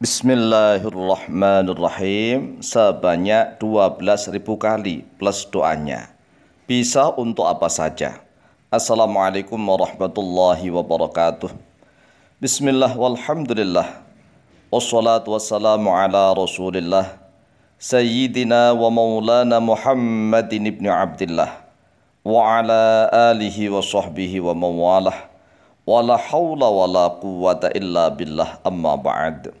Bismillahirrahmanirrahim sebanyak 12.000 kali plus doanya. Bisa untuk apa saja. Assalamualaikum warahmatullahi wabarakatuh. Bismillah walhamdulillah. Wassalatu wassalamu ala rasulillah. Sayyidina wa maulana Muhammadin ibn Abdullah. Wa ala alihi wa sahbihi wa mawalah. Wa la hawla wa la quwata illa billah amma ba'd.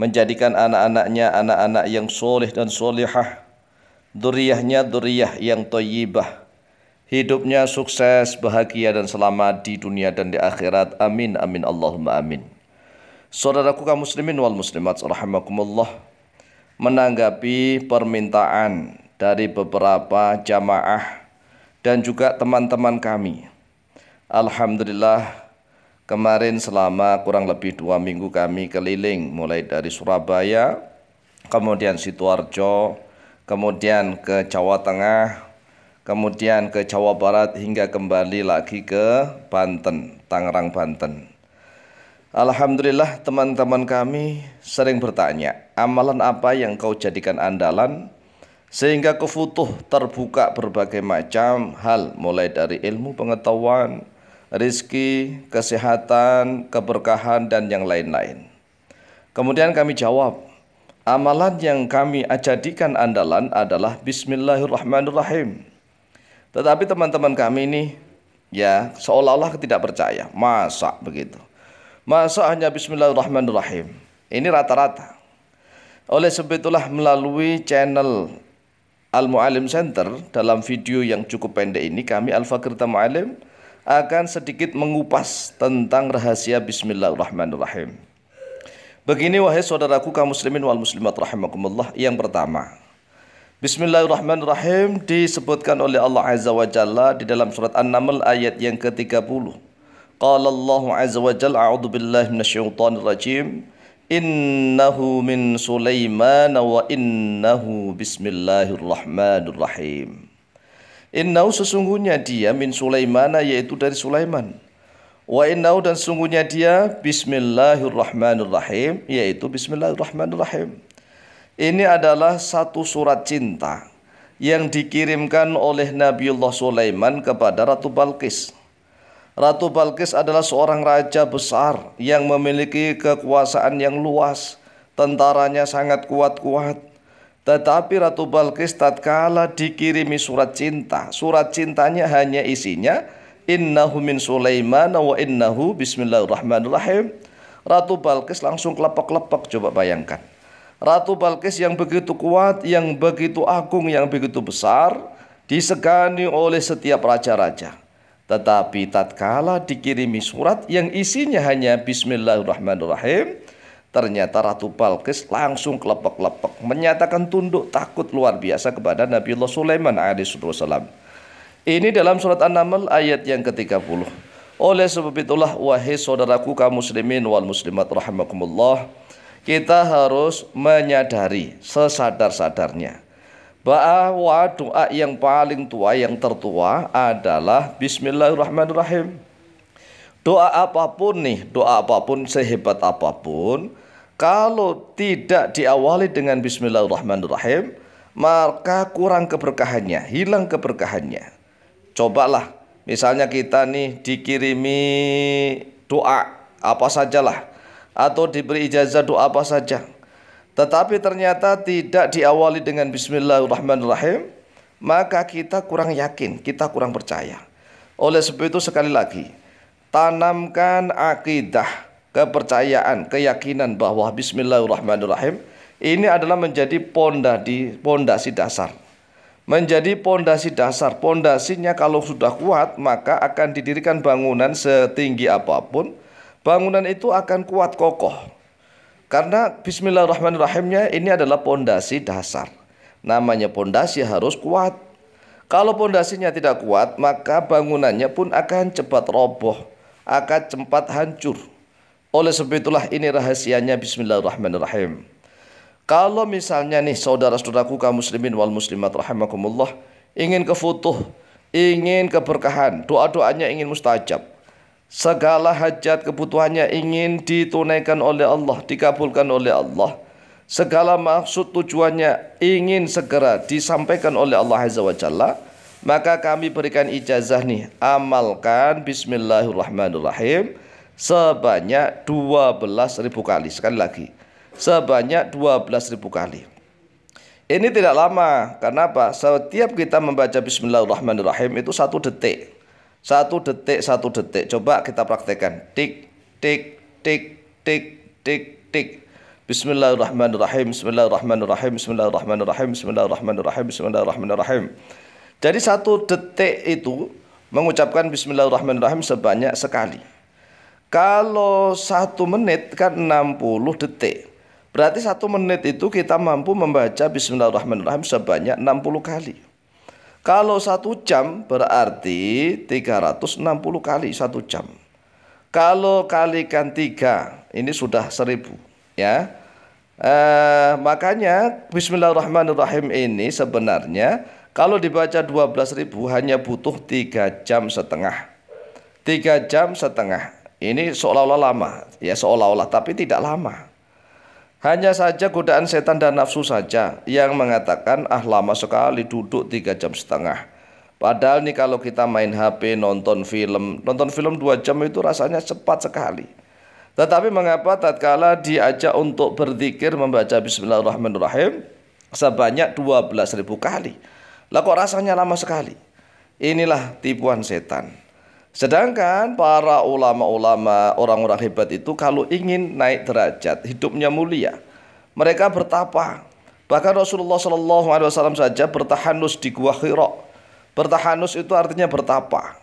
menjadikan anak-anaknya anak-anak yang soleh dan solehah, duriyahnya duriyah yang toyibah, hidupnya sukses, bahagia dan selamat di dunia dan di akhirat. Amin, amin, Allahumma amin. Saudaraku kaum muslimin wal muslimat rahimakumullah menanggapi permintaan dari beberapa jamaah dan juga teman-teman kami. Alhamdulillah Kemarin selama kurang lebih dua minggu kami keliling mulai dari Surabaya, kemudian Sidoarjo, kemudian ke Jawa Tengah, kemudian ke Jawa Barat hingga kembali lagi ke Banten, Tangerang Banten. Alhamdulillah teman-teman kami sering bertanya, amalan apa yang kau jadikan andalan sehingga kefutuh terbuka berbagai macam hal mulai dari ilmu pengetahuan, rizki, kesehatan, keberkahan, dan yang lain-lain. Kemudian kami jawab, amalan yang kami ajadikan andalan adalah Bismillahirrahmanirrahim. Tetapi teman-teman kami ini ya seolah-olah tidak percaya. Masa begitu? Masa hanya Bismillahirrahmanirrahim? Ini rata-rata. Oleh sebab itulah melalui channel Al-Mu'alim Center dalam video yang cukup pendek ini kami Al-Fakir Ta'alim akan sedikit mengupas tentang rahasia bismillahirrahmanirrahim. Begini wahai saudaraku kaum muslimin wal muslimat rahimakumullah. Yang pertama, Bismillahirrahmanirrahim disebutkan oleh Allah Azza wa Jalla di dalam surat An-Naml ayat yang ke-30. Qala Allah Azza wa Jalla a'udzu billahi minasyaitonir rajim. Innahu min Sulaiman wa innahu bismillahirrahmanirrahim. Innau sesungguhnya dia min Sulaimana yaitu dari Sulaiman. Wa innau dan sesungguhnya dia Bismillahirrahmanirrahim yaitu Bismillahirrahmanirrahim. Ini adalah satu surat cinta yang dikirimkan oleh Nabiullah Sulaiman kepada Ratu Balkis. Ratu Balkis adalah seorang raja besar yang memiliki kekuasaan yang luas, tentaranya sangat kuat-kuat. Tetapi Ratu Balkis tatkala dikirimi surat cinta, surat cintanya hanya isinya innahu min Sulaiman wa innahu bismillahirrahmanirrahim. Ratu Balkis langsung kelepek-kelepek coba bayangkan. Ratu Balkis yang begitu kuat, yang begitu agung, yang begitu besar disegani oleh setiap raja-raja. Tetapi tatkala dikirimi surat yang isinya hanya bismillahirrahmanirrahim, ternyata Ratu Balkis langsung kelepek-kelepek menyatakan tunduk takut luar biasa kepada Nabi Sulaiman alaihissalam. Ini dalam surat An-Naml ayat yang ke-30. Oleh sebab itulah wahai saudaraku kaum muslimin wal muslimat rahimakumullah, kita harus menyadari sesadar-sadarnya bahwa doa yang paling tua yang tertua adalah bismillahirrahmanirrahim. Doa apapun nih, doa apapun sehebat apapun, kalau tidak diawali dengan bismillahirrahmanirrahim, maka kurang keberkahannya, hilang keberkahannya. Cobalah, misalnya kita nih dikirimi doa apa sajalah atau diberi ijazah doa apa saja. Tetapi ternyata tidak diawali dengan bismillahirrahmanirrahim, maka kita kurang yakin, kita kurang percaya. Oleh sebab itu sekali lagi, tanamkan akidah kepercayaan, keyakinan bahwa bismillahirrahmanirrahim ini adalah menjadi pondasi pondasi dasar. Menjadi pondasi dasar. Pondasinya kalau sudah kuat, maka akan didirikan bangunan setinggi apapun. Bangunan itu akan kuat kokoh. Karena bismillahirrahmanirrahimnya ini adalah pondasi dasar. Namanya pondasi harus kuat. Kalau pondasinya tidak kuat, maka bangunannya pun akan cepat roboh, akan cepat hancur. Oleh sebab itulah ini rahasianya bismillahirrahmanirrahim. Kalau misalnya nih saudara-saudaraku kaum muslimin wal muslimat rahimakumullah ingin kefutuh, ingin keberkahan, doa-doanya ingin mustajab. Segala hajat kebutuhannya ingin ditunaikan oleh Allah, dikabulkan oleh Allah. Segala maksud tujuannya ingin segera disampaikan oleh Allah Azza wa Jalla. Maka kami berikan ijazah nih, amalkan bismillahirrahmanirrahim sebanyak 12.000 kali. Sekali lagi, sebanyak 12.000 kali. Ini tidak lama. karena apa? Setiap kita membaca Bismillahirrahmanirrahim itu satu detik. Satu detik, satu detik. Coba kita praktekkan. Tik, tik, tik, tik, tik, tik. Bismillahirrahmanirrahim, Bismillahirrahmanirrahim, Bismillahirrahmanirrahim, Bismillahirrahmanirrahim, Bismillahirrahmanirrahim. Jadi satu detik itu mengucapkan Bismillahirrahmanirrahim sebanyak sekali. Kalau satu menit kan 60 detik. Berarti satu menit itu kita mampu membaca Bismillahirrahmanirrahim sebanyak 60 kali. Kalau satu jam berarti 360 kali satu jam. Kalau kalikan tiga ini sudah seribu ya. Eh, makanya Bismillahirrahmanirrahim ini sebenarnya kalau dibaca 12.000 hanya butuh tiga jam setengah. tiga jam setengah ini seolah-olah lama, ya seolah-olah tapi tidak lama. Hanya saja godaan setan dan nafsu saja yang mengatakan ah lama sekali duduk tiga jam setengah. Padahal nih kalau kita main HP, nonton film, nonton film dua jam itu rasanya cepat sekali. Tetapi mengapa tatkala diajak untuk berzikir membaca Bismillahirrahmanirrahim sebanyak 12.000 kali. Lah kok rasanya lama sekali? Inilah tipuan setan. Sedangkan para ulama-ulama, orang-orang hebat itu kalau ingin naik derajat, hidupnya mulia. Mereka bertapa. Bahkan Rasulullah Shallallahu alaihi wasallam saja bertahanus di Gua Hiro. Bertahanus itu artinya bertapa.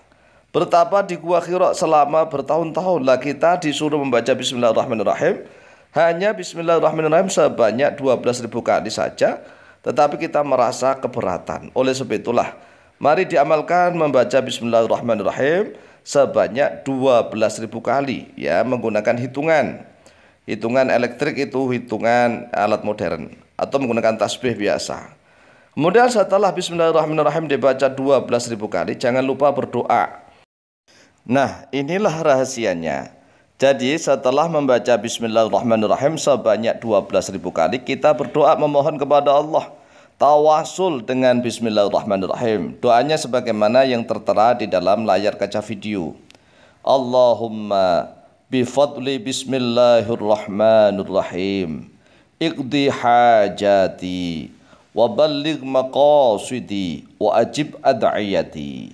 Bertapa di Gua Hiro selama bertahun-tahun. Lah kita disuruh membaca bismillahirrahmanirrahim hanya bismillahirrahmanirrahim sebanyak 12.000 kali saja, tetapi kita merasa keberatan. Oleh sebab itulah Mari diamalkan membaca bismillahirrahmanirrahim sebanyak 12.000 kali ya menggunakan hitungan. Hitungan elektrik itu hitungan alat modern atau menggunakan tasbih biasa. Kemudian setelah bismillahirrahmanirrahim dibaca 12.000 kali jangan lupa berdoa. Nah, inilah rahasianya. Jadi setelah membaca bismillahirrahmanirrahim sebanyak 12.000 kali kita berdoa memohon kepada Allah tawasul dengan bismillahirrahmanirrahim. Doanya sebagaimana yang tertera di dalam layar kaca video. Allahumma bifadli bismillahirrahmanirrahim. Iqdi hajati wa balligh maqasidi wa ajib ad'iyati.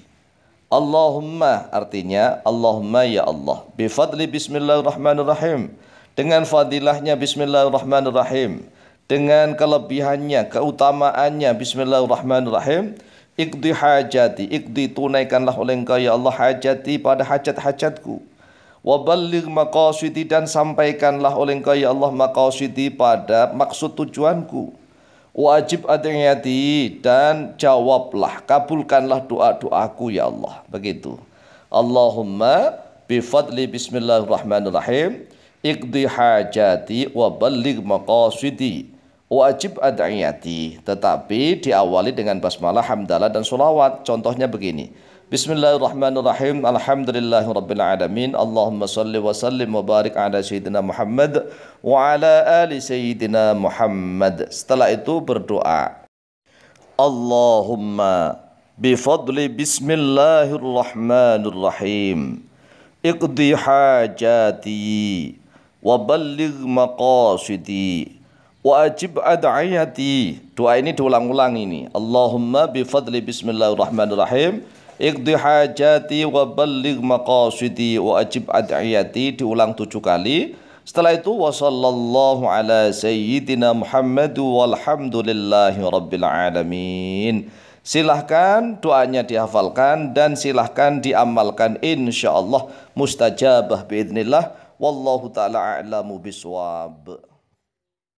Allahumma artinya Allahumma ya Allah. Bifadli bismillahirrahmanirrahim. Dengan fadilahnya bismillahirrahmanirrahim dengan kelebihannya, keutamaannya. Bismillahirrahmanirrahim. Iqdi hajati, iqdi tunaikanlah oleh engkau ya Allah hajati pada hajat-hajatku. Wa balligh maqasidi dan sampaikanlah oleh engkau ya Allah maqasidi pada maksud tujuanku. Wajib adiyati dan jawablah, kabulkanlah doa-doaku ya Allah. Begitu. Allahumma bifadli bismillahirrahmanirrahim. Iqdi hajati wa balligh maqasidi wajib ad'iyati tetapi diawali dengan basmalah hamdalah dan solawat contohnya begini Bismillahirrahmanirrahim Alhamdulillahirrabbilalamin Allahumma salli wa sallim wa barik ala sayyidina Muhammad wa ala ali sayyidina Muhammad setelah itu berdoa Allahumma bifadli bismillahirrahmanirrahim iqdi hajati wa balligh maqasidi Wa ajib ad'ayati. Doa ini diulang-ulang ini. Allahumma bifadli bismillahirrahmanirrahim. Iqdi hajati wa balligh maqasidi wa ajib ad'ayati diulang tujuh kali. Setelah itu wa sallallahu ala sayyidina Muhammad walhamdulillahi rabbil alamin. Silahkan doanya dihafalkan dan silahkan diamalkan insya Allah mustajabah biidnillah. Wallahu ta'ala a'lamu biswab.